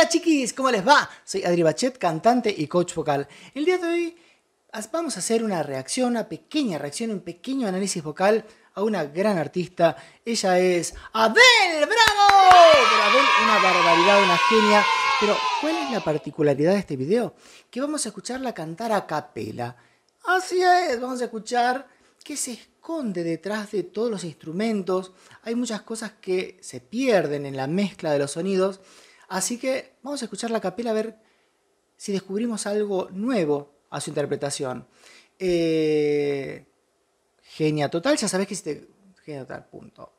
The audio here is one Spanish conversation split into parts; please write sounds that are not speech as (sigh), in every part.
Hola chiquis, ¿cómo les va? Soy Adri Bachet, cantante y coach vocal. El día de hoy vamos a hacer una reacción, una pequeña reacción, un pequeño análisis vocal a una gran artista. Ella es Abel Bravo. Pero una barbaridad, una genia. Pero, ¿cuál es la particularidad de este video? Que vamos a escucharla cantar a capela. Así es, vamos a escuchar qué se esconde detrás de todos los instrumentos. Hay muchas cosas que se pierden en la mezcla de los sonidos. Así que vamos a escuchar la capela a ver si descubrimos algo nuevo a su interpretación. Eh, genia total, ya sabes que si te... Genia total, punto.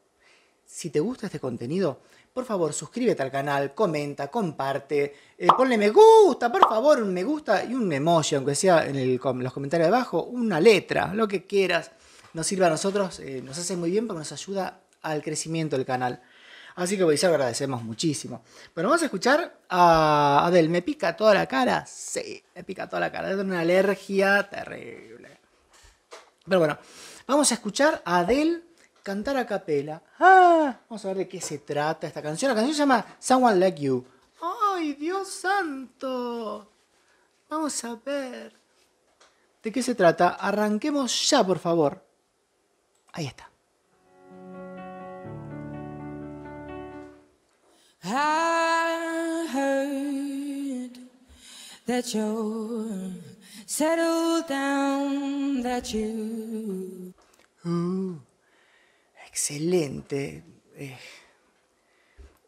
Si te gusta este contenido, por favor suscríbete al canal, comenta, comparte, eh, ponle me gusta, por favor, un me gusta y un emoji, aunque sea en los comentarios de abajo, una letra, lo que quieras, nos sirve a nosotros, eh, nos hace muy bien porque nos ayuda al crecimiento del canal. Así que pues ya agradecemos muchísimo. Bueno, vamos a escuchar a Adel. ¿Me pica toda la cara? Sí, me pica toda la cara. Es una alergia terrible. Pero bueno, vamos a escuchar a Adel cantar a capela. Ah, vamos a ver de qué se trata esta canción. La canción se llama Someone Like You. ¡Ay, Dios santo! Vamos a ver. ¿De qué se trata? Arranquemos ya, por favor. Ahí está. that settled down, that you. excelente. Eh,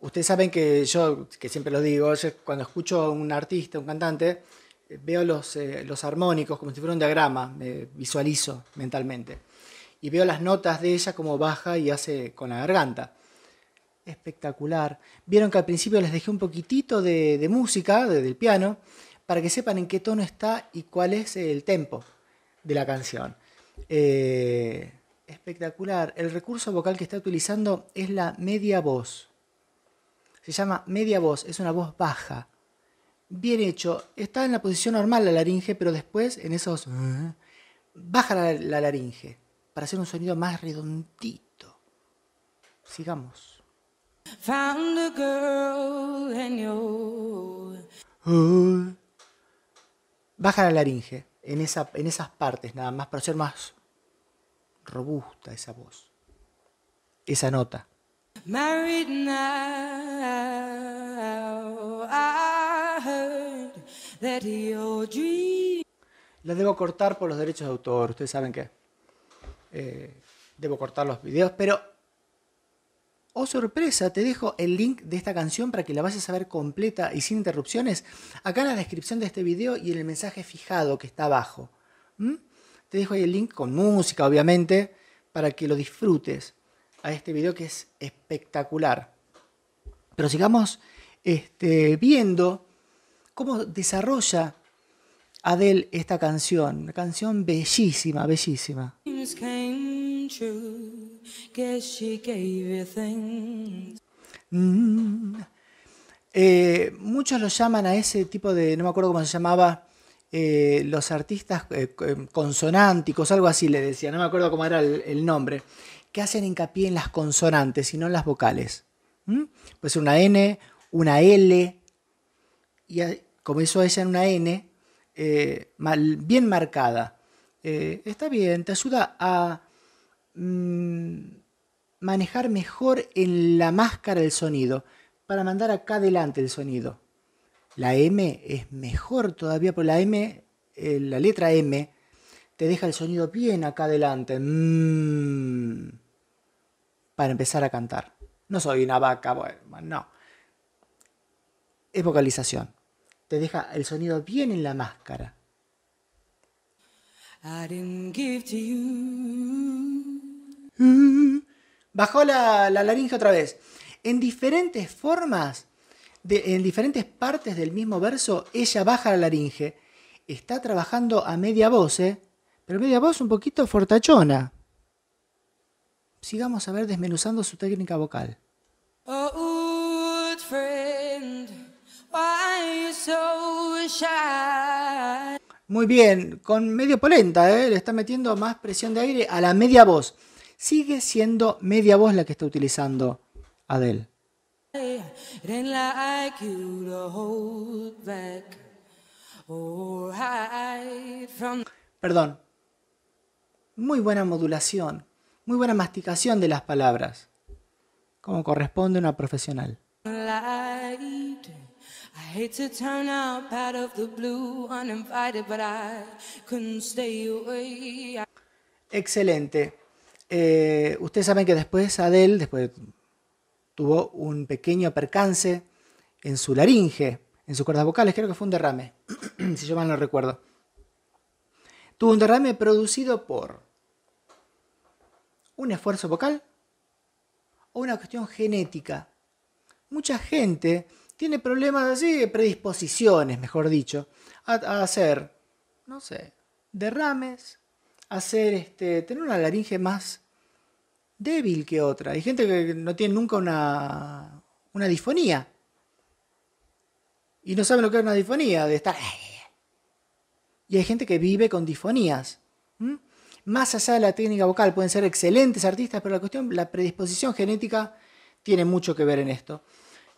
ustedes saben que yo, que siempre lo digo, cuando escucho a un artista, un cantante, eh, veo los, eh, los armónicos como si fuera un diagrama, me visualizo mentalmente. Y veo las notas de ella como baja y hace con la garganta. Espectacular. Vieron que al principio les dejé un poquitito de, música, del piano, para que sepan en qué tono está y cuál es el tempo de la canción. Eh, espectacular. El recurso vocal que está utilizando es la media voz. Se llama media voz, es una voz baja. Bien hecho. Está en la posición normal la laringe, pero después en esos... Baja la laringe para hacer un sonido más redondito. Sigamos. Found baja la laringe en, esas partes nada más para ser más robusta esa voz, esa nota. Married La debo cortar por los derechos de autor, ustedes saben que eh, debo cortar los videos, pero Oh sorpresa, te dejo el link de esta canción para que la vayas a ver completa y sin interrupciones acá en la descripción de este video y en el mensaje fijado que está abajo. ¿Mm? Te dejo ahí el link con música, obviamente, para que lo disfrutes a este video que es espectacular. Pero sigamos este, viendo cómo desarrolla Adele esta canción. Una canción bellísima, bellísima. Mm. Eh, muchos lo llaman a ese tipo de, no me acuerdo cómo se llamaba, eh, los artistas eh, consonánticos, algo así le decía, no me acuerdo cómo era el, nombre, que hacen hincapié en las consonantes y no en las vocales. ¿Mm? Puede ser una N, una L, y como hizo ella en una N, bien marcada. está bien, te ayuda a Mm, manejar mejor en la máscara el sonido, para mandar acá adelante el sonido. La M es mejor todavía, por la M, eh, la letra M, te deja el sonido bien acá adelante, mm, para empezar a cantar. No soy una vaca, bueno, no. Es vocalización. Te deja el sonido bien en la máscara. Mm. Bajó la, laringe otra vez. En diferentes formas, en diferentes partes del mismo verso, ella baja la laringe. Está trabajando a media voz, ¿eh? pero media voz un poquito fortachona. Sigamos a ver desmenuzando su técnica vocal. Oh, friend, why so shy? Muy bien, con medio polenta, ¿eh? le está metiendo más presión de aire a la media voz. Sigue siendo media voz la que está utilizando Adele. Perdón. Muy buena modulación, muy buena masticación de las palabras, como corresponde a una profesional. Excelente. ustedes saben que después Adele, después tuvo un pequeño percance en su laringe, en sus cuerdas vocales, creo que fue un derrame, (clears throat) si yo mal no recuerdo. Tuvo un derrame producido por un esfuerzo vocal o una cuestión genética. Mucha gente tiene problemas así, predisposiciones, mejor dicho, a, hacer, no sé, derrames, hacer este, tener una laringe más débil que otra. Hay gente que no tiene nunca una, una difonía. Y no saben lo que es una disfonía. de estar... Y hay gente que vive con difonías. Más allá de la técnica vocal, pueden ser excelentes artistas, pero la cuestión, la predisposición genética tiene mucho que ver en esto.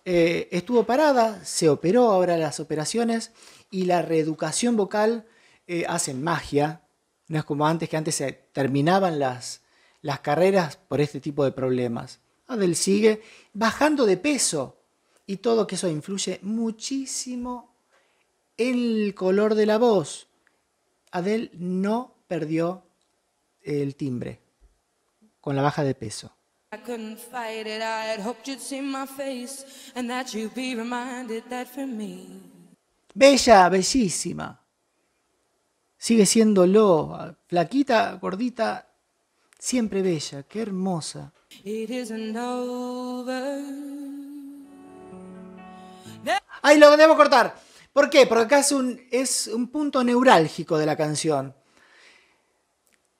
Eh, estuvo parada, se operó ahora las operaciones y la reeducación vocal eh, hace magia. No es como antes, que antes se terminaban las, las carreras por este tipo de problemas. Adel sigue bajando de peso y todo que eso influye muchísimo en el color de la voz. Adel no perdió el timbre con la baja de peso. Bella, bellísima. Sigue siendo lo flaquita, gordita, siempre bella, qué hermosa. Ahí lo debemos cortar. ¿Por qué? Porque acá es un, es un punto neurálgico de la canción.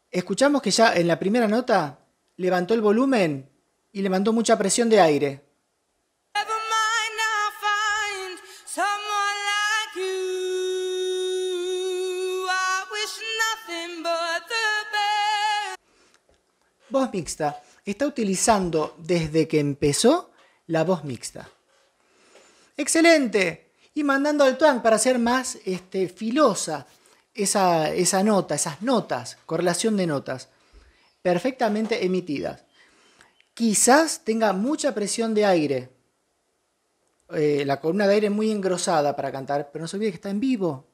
Escuchamos que ya en la primera nota levantó el volumen y le mandó mucha presión de aire. Voz mixta. Está utilizando desde que empezó la voz mixta. ¡Excelente! Y mandando al twang para hacer más este, filosa esa nota, esas notas, correlación de notas perfectamente emitidas. Quizás tenga mucha presión de aire. Eh, la columna de aire es muy engrosada para cantar, pero no se olvide que está en vivo.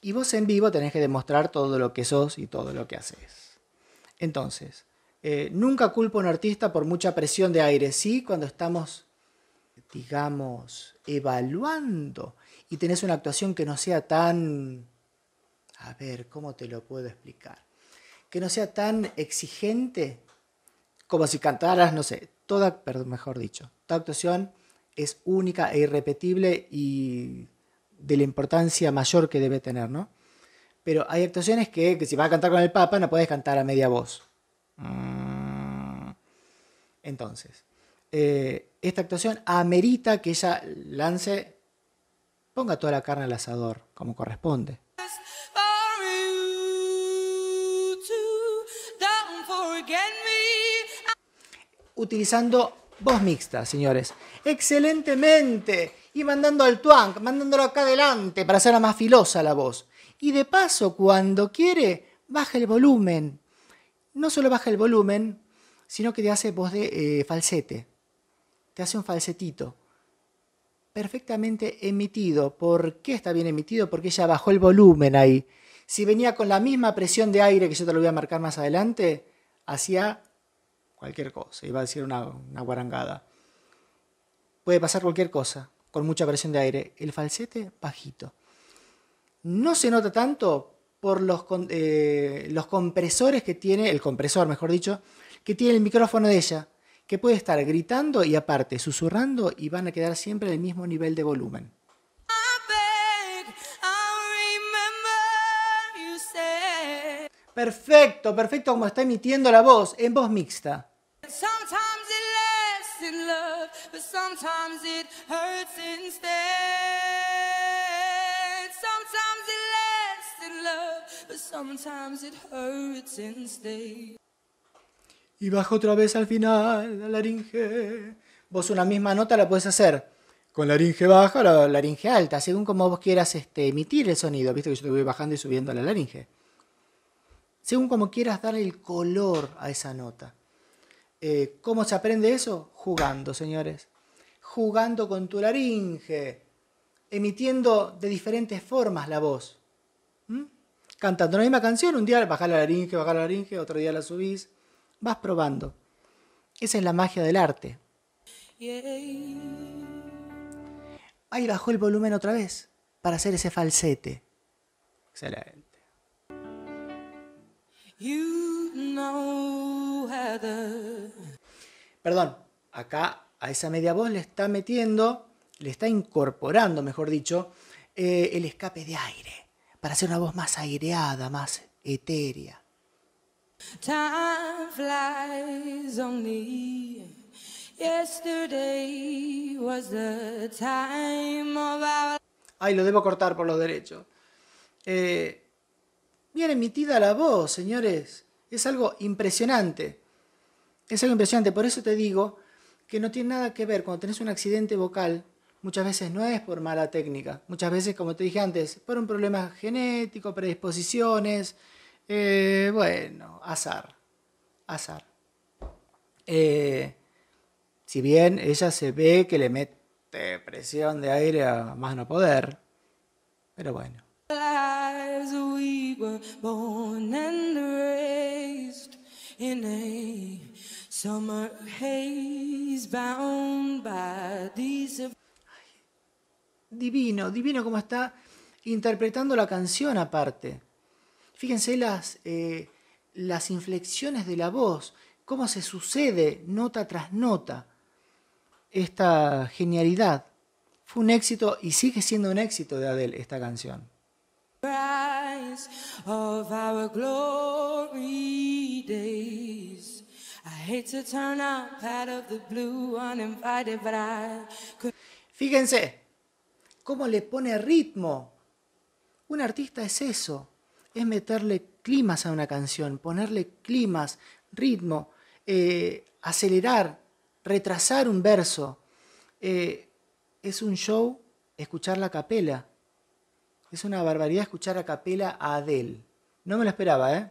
Y vos en vivo tenés que demostrar todo lo que sos y todo lo que haces. Entonces, eh, nunca culpo a un artista por mucha presión de aire. Sí, cuando estamos, digamos, evaluando y tenés una actuación que no sea tan... A ver, ¿cómo te lo puedo explicar? que no sea tan exigente como si cantaras, no sé, toda, mejor dicho, toda actuación es única e irrepetible y de la importancia mayor que debe tener, ¿no? Pero hay actuaciones que, si vas a cantar con el Papa no puedes cantar a media voz. Mm. Entonces, eh, esta actuación amerita que ella lance, ponga toda la carne al asador, como corresponde. utilizando voz mixta, señores. Excelentemente. Y mandando al twang, mandándolo acá adelante para hacerla más filosa la voz. Y de paso, cuando quiere, baja el volumen. No solo baja el volumen, sino que te hace voz de eh, falsete. Te hace un falsetito. Perfectamente emitido. ¿Por qué está bien emitido? Porque ella bajó el volumen ahí. Si venía con la misma presión de aire, que yo te lo voy a marcar más adelante, hacía cualquier cosa, iba a decir una, guarangada. Puede pasar cualquier cosa, con mucha presión de aire. El falsete bajito. No se nota tanto por los, eh, los compresores que tiene, el compresor mejor dicho, que tiene el micrófono de ella, que puede estar gritando y aparte susurrando y van a quedar siempre en el mismo nivel de volumen. Perfecto, perfecto como está emitiendo la voz en voz mixta but sometimes it hurts Y bajo otra vez al final, la laringe. Vos una misma nota la puedes hacer con laringe baja o laringe alta, según como vos quieras este, emitir el sonido. Viste que yo te voy bajando y subiendo la laringe. Según como quieras dar el color a esa nota. Eh, ¿Cómo se aprende eso? Jugando, señores. Jugando con tu laringe, emitiendo de diferentes formas la voz. Cantando la misma canción, un día bajar la laringe, baja la laringe, otro día la subís. Vas probando. Esa es la magia del arte. Ahí bajó el volumen otra vez para hacer ese falsete. Excelente. Perdón, acá a esa media voz le está metiendo, le está incorporando, mejor dicho, eh, el escape de aire, para hacer una voz más aireada, más etérea. Ay, lo debo cortar por los derechos. Eh, bien emitida la voz, señores. Es algo impresionante. Es algo impresionante, por eso te digo que no tiene nada que ver cuando tenés un accidente vocal, muchas veces no es por mala técnica, muchas veces, como te dije antes, por un problema genético, predisposiciones, eh, bueno, azar, azar. Eh, si bien ella se ve que le mete presión de aire a más no poder, pero bueno. Divino, divino cómo está interpretando la canción aparte. Fíjense las, eh, las inflexiones de la voz, cómo se sucede nota tras nota esta genialidad. Fue un éxito y sigue siendo un éxito de Adele esta canción. Fíjense cómo le pone ritmo. Un artista es eso, es meterle climas a una canción, ponerle climas, ritmo, eh, acelerar, retrasar un verso. Eh, es un show escuchar la capela. Es una barbaridad escuchar a capela a Adele. No me lo esperaba, ¿eh?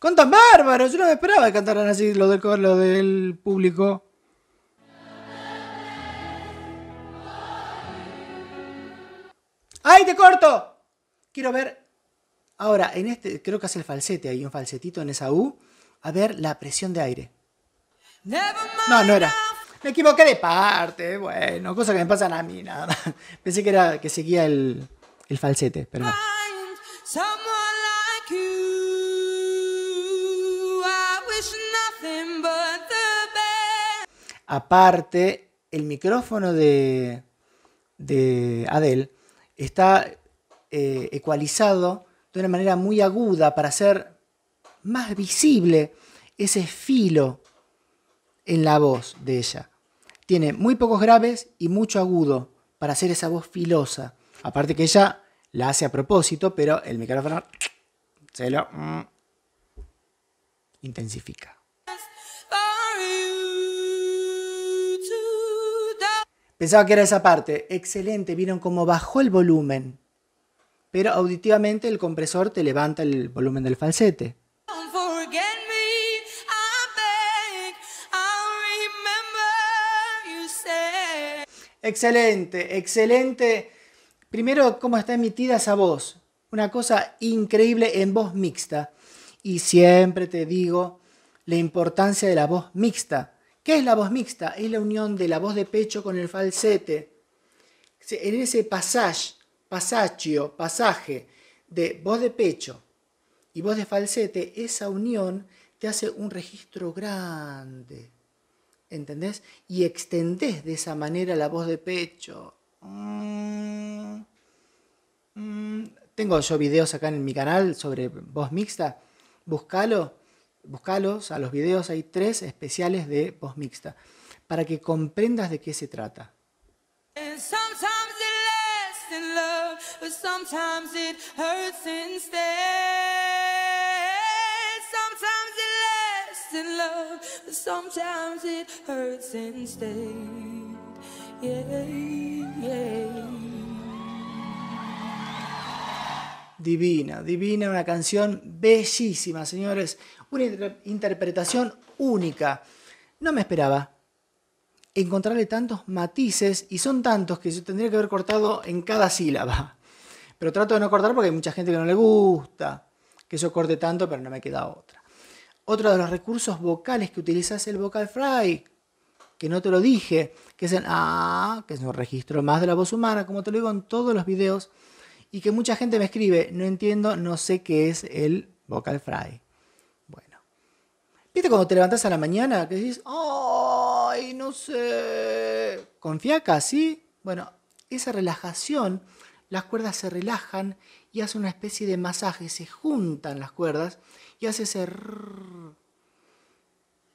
¡Cuántos bárbaros! Yo no me esperaba que cantaran así lo del público. ¡Ay, te corto! Quiero ver. Ahora, en este, creo que hace el falsete, hay un falsetito en esa U. A ver la presión de aire. No, no era. Me equivoqué de parte, bueno, cosas que me pasan a mí, nada. Pensé que era que seguía el, el falsete, pero no. Aparte, el micrófono de, Adele está eh, ecualizado de una manera muy aguda para hacer más visible ese filo en la voz de ella. Tiene muy pocos graves y mucho agudo para hacer esa voz filosa. Aparte que ella la hace a propósito, pero el micrófono se lo mm, intensifica. Pensaba que era esa parte. Excelente, vieron cómo bajó el volumen. Pero auditivamente el compresor te levanta el volumen del falsete. Excelente, excelente. Primero, cómo está emitida esa voz. Una cosa increíble en voz mixta. Y siempre te digo la importancia de la voz mixta. ¿Qué es la voz mixta? Es la unión de la voz de pecho con el falsete. En ese pasaje, pasaje pasaje de voz de pecho y voz de falsete, esa unión te hace un registro grande. ¿Entendés? Y extendés de esa manera la voz de pecho. Mm, mm. Tengo yo videos acá en mi canal sobre voz mixta. Búscalo buscalos a los videos, hay tres especiales de voz mixta, para que comprendas de qué se trata. divina, divina, una canción bellísima, señores, una interpretación única. No me esperaba encontrarle tantos matices y son tantos que yo tendría que haber cortado en cada sílaba. Pero trato de no cortar porque hay mucha gente que no le gusta que yo corte tanto, pero no me queda otra. Otro de los recursos vocales que utilizas es el vocal fry, que no te lo dije, que es ah, que es un registro más de la voz humana, como te lo digo en todos los videos y que mucha gente me escribe, no entiendo, no sé qué es el vocal fry. Bueno. ¿Viste cuando te levantás a la mañana que dices, ay, no sé, confía casi. sí? Bueno, esa relajación, las cuerdas se relajan y hace una especie de masaje, se juntan las cuerdas y hace ese...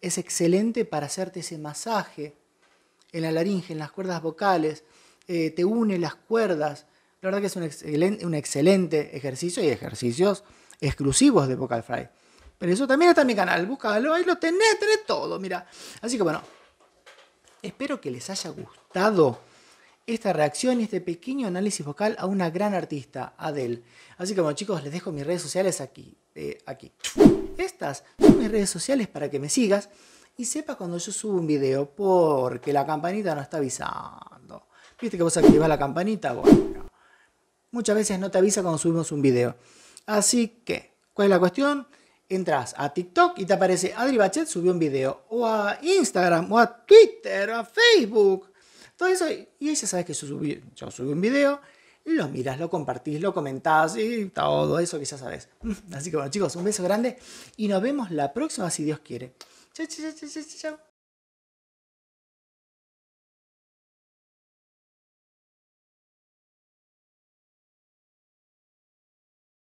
Es excelente para hacerte ese masaje en la laringe, en las cuerdas vocales, eh, te une las cuerdas, la verdad que es un excelente, ejercicio y ejercicios exclusivos de Vocal Fry. Pero eso también está en mi canal, búscalo, ahí lo tenés, tenés todo, mira. Así que bueno, espero que les haya gustado esta reacción y este pequeño análisis vocal a una gran artista, Adele. Así que bueno chicos, les dejo mis redes sociales aquí. Eh, aquí. Estas son mis redes sociales para que me sigas y sepas cuando yo subo un video porque la campanita no está avisando. Viste que vos activás la campanita, bueno muchas veces no te avisa cuando subimos un video. Así que, ¿cuál es la cuestión? Entras a TikTok y te aparece Adri Bachet subió un video, o a Instagram, o a Twitter, o a Facebook, todo eso, y ya sabes que yo subí, yo subí un video, lo miras, lo compartís, lo comentás y todo eso que ya sabes. (laughs) Así que bueno, chicos, un beso grande y nos vemos la próxima si Dios quiere. Chao, chao, chao, chao.